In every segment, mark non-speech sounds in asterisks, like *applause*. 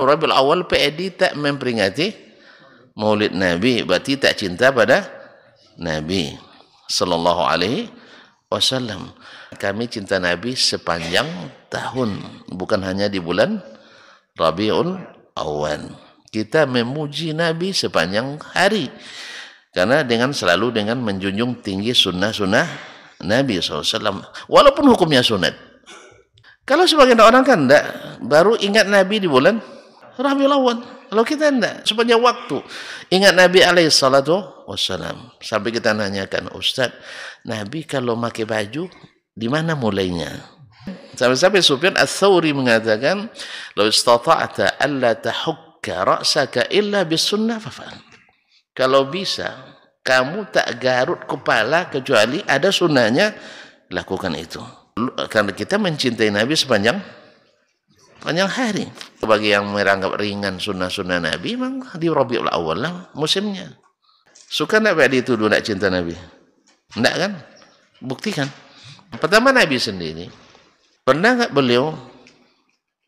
Rabiul Awal PED tak memperingati Maulid Nabi, berarti tak cinta pada Nabi sallallahu alaihi wasallam. Kami cinta Nabi sepanjang tahun, bukan hanya di bulan Rabiul Awal. Kita memuji Nabi sepanjang hari. Karena dengan selalu dengan menjunjung tinggi sunnah-sunnah Nabi SAW. Walaupun hukumnya sunat. Kalau sebagian orang kan enggak, baru ingat Nabi di bulan Rabiul Awal. Kalau kita enggak, sepanjang waktu. Ingat Nabi alaihi wassalam. Sampai kita nanyakan, Ustaz, Nabi kalau pakai baju, di mana mulainya? Sampai-sampai Sufyan Ats-Tsauri mengatakan, "Lau istata'ta alla tahukka ra'saka illa bisunnah fafal." Kalau bisa, kamu tak garut kepala kecuali ada sunnahnya, lakukan itu. Karena kita mencintai Nabi sepanjang panjang hari bagi yang meranggap ringan sunnah-sunnah Nabi memang di Rabiul Awal lah musimnya. Suka tidak Pak dituduh tidak cinta Nabi? Tidak kan? Buktikan. Pertama Nabi sendiri. Pernah nggak beliau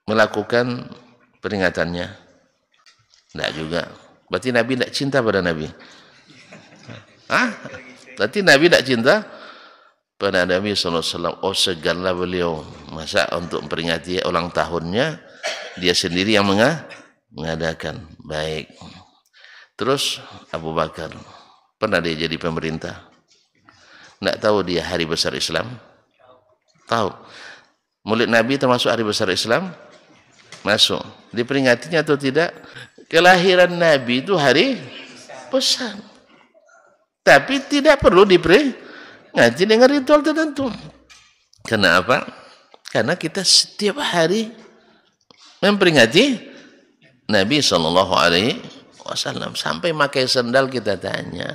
melakukan peringatannya? Tidak juga. Berarti Nabi tidak cinta pada Nabi. Hah? Berarti Nabi tidak cinta pada Nabi SAW. Oh seganlah beliau. Masa untuk memperingati ulang tahunnya dia sendiri yang mengadakan. Baik. Terus Abu Bakar pernah dia jadi pemerintah? Nggak tahu dia hari besar Islam? Tahu. Mulut Nabi termasuk hari besar Islam? Masuk. Diperingatinya atau tidak? Kelahiran Nabi itu hari besar. Tapi tidak perlu diperingati dengan ritual tertentu. Karena apa? Karena kita setiap hari memperingati Nabi Shallallahu Alaihi Wasallam sampai pakai sendal kita tanya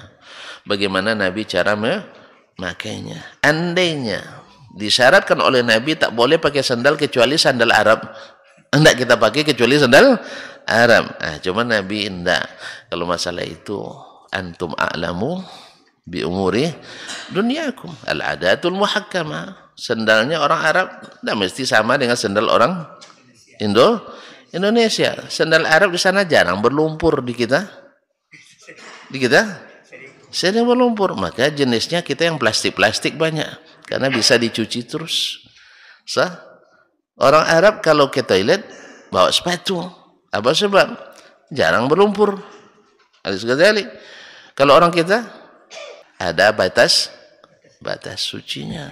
bagaimana Nabi cara memakainya. Andainya disyaratkan oleh Nabi tak boleh pakai sendal kecuali sandal Arab. Enggak kita pakai kecuali sandal Arab. Ah, cuma Nabi enggak. Kalau masalah itu antum a'lamu bi umuri dunyakum al adatul muhakkama. Sendalnya orang Arab enggak mesti sama dengan sendal orang Indo Indonesia. Sandal Arab di sana jarang berlumpur di kita. Di kita sering berlumpur. Maka jenisnya kita yang plastik-plastik banyak karena bisa dicuci terus. Sah? Orang Arab kalau ke toilet bawa sepatu. Apa sebab? Jarang berlumpur. Alis tali. Kalau orang kita ada batas batas sucinya.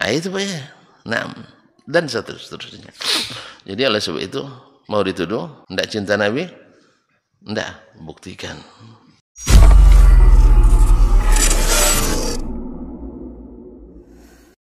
Nah itu Pak ya. Nah dan seterusnya. *laughs* Jadi oleh sebab itu mau dituduh tidak cinta Nabi, tidak buktikan.